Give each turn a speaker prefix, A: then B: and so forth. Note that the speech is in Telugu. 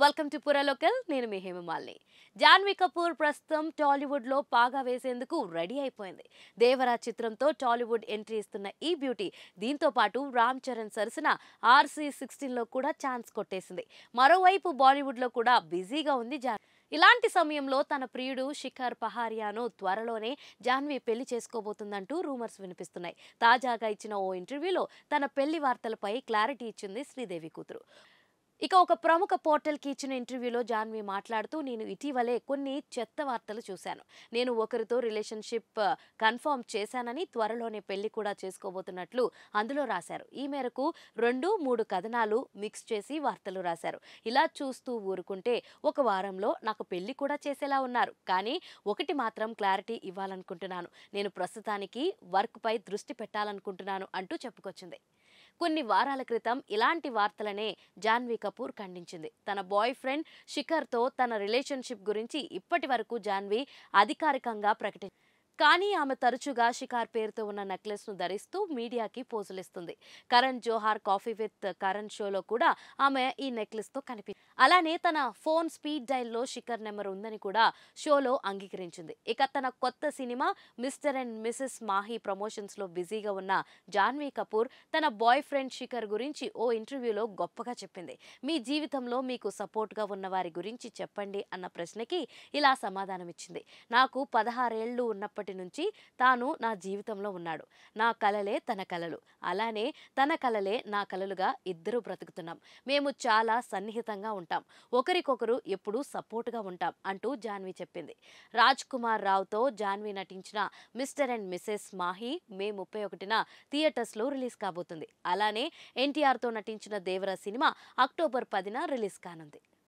A: వెల్కమ్ టు పురా లోకల్ నేను మీ హేమమాలిని జాన్వీ కపూర్ ప్రస్తుతం టాలీవుడ్లో పాగా వేసేందుకు రెడీ అయిపోయింది దేవరాజ్ చిత్రంతో టాలీవుడ్ ఎంట్రీ ఇస్తున్న ఈ బ్యూటీ దీంతో పాటు రామ్ చరణ్ సరసన ఆర్సీ సిక్స్టీన్లో కూడా ఛాన్స్ కొట్టేసింది మరోవైపు బాలీవుడ్లో కూడా బిజీగా ఉంది జాన్ ఇలాంటి సమయంలో తన ప్రియుడు శిఖర్ పహారియాను త్వరలోనే జాన్వి పెళ్లి చేసుకోబోతుందంటూ రూమర్స్ వినిపిస్తున్నాయి తాజాగా ఇచ్చిన ఓ ఇంటర్వ్యూలో తన పెళ్లి వార్తలపై క్లారిటీ ఇచ్చింది శ్రీదేవి కూతురు ఇక ఒక ప్రముఖ పోర్టల్కి ఇచ్చిన ఇంటర్వ్యూలో జాన్వి మాట్లాడుతూ నేను ఇటీవలే కొన్ని చెత్త వార్తలు చూశాను నేను ఒకరితో రిలేషన్షిప్ కన్ఫర్మ్ చేశానని త్వరలోనే పెళ్లి కూడా చేసుకోబోతున్నట్లు అందులో రాశారు ఈ మేరకు రెండు మూడు కథనాలు మిక్స్ చేసి వార్తలు రాశారు ఇలా చూస్తూ ఊరుకుంటే ఒక వారంలో నాకు పెళ్లి కూడా చేసేలా ఉన్నారు కానీ ఒకటి మాత్రం క్లారిటీ ఇవ్వాలనుకుంటున్నాను నేను ప్రస్తుతానికి వర్క్పై దృష్టి పెట్టాలనుకుంటున్నాను అంటూ చెప్పుకొచ్చింది కొన్ని వారాల క్రితం ఇలాంటి వార్తలనే జాన్వీ కపూర్ ఖండించింది తన బాయ్ ఫ్రెండ్ శిఖర్తో తన రిలేషన్షిప్ గురించి ఇప్పటి వరకు జాన్వీ అధికారికంగా ప్రకటించారు కానీ ఆమె తరచుగా షికార్ పేరుతో ఉన్న నెక్లెస్ను ధరిస్తూ మీడియాకి పోజులిస్తుంది కరణ్ జోహార్ కాఫీ విత్ కరణ్ షోలో కూడా ఆమె ఈ నెక్లెస్తో కనిపి అలానే తన ఫోన్ స్పీడ్ డైల్లో షికర్ నెంబర్ ఉందని కూడా షోలో అంగీకరించింది ఇక తన కొత్త సినిమా మిస్టర్ అండ్ మిసెస్ మాహీ ప్రమోషన్స్లో బిజీగా ఉన్న జాన్వీ కపూర్ తన బాయ్ ఫ్రెండ్ శిఖర్ గురించి ఓ ఇంటర్వ్యూలో గొప్పగా చెప్పింది మీ జీవితంలో మీకు సపోర్ట్గా ఉన్న వారి గురించి చెప్పండి అన్న ప్రశ్నకి ఇలా సమాధానమిచ్చింది నాకు పదహారేళ్లు ఉన్నప్పటి అప్పటి నుంచి తాను నా జీవితంలో ఉన్నాడు నా కలలే తన కలలు అలానే తన కలలే నా కలలుగా ఇద్దరు బ్రతుకుతున్నాం మేము చాలా సన్నిహితంగా ఉంటాం ఒకరికొకరు ఎప్పుడూ సపోర్ట్గా ఉంటాం అంటూ జాన్వి చెప్పింది రాజ్ కుమార్ రావుతో జాన్వి నటించిన Mr and Mrs Mahi May ముప్పై ఒకటిన థియేటర్స్లో రిలీజ్ కాబోతుంది అలానే ఎన్టీఆర్తో నటించిన దేవర సినిమా అక్టోబర్ పదిన రిలీజ్ కానుంది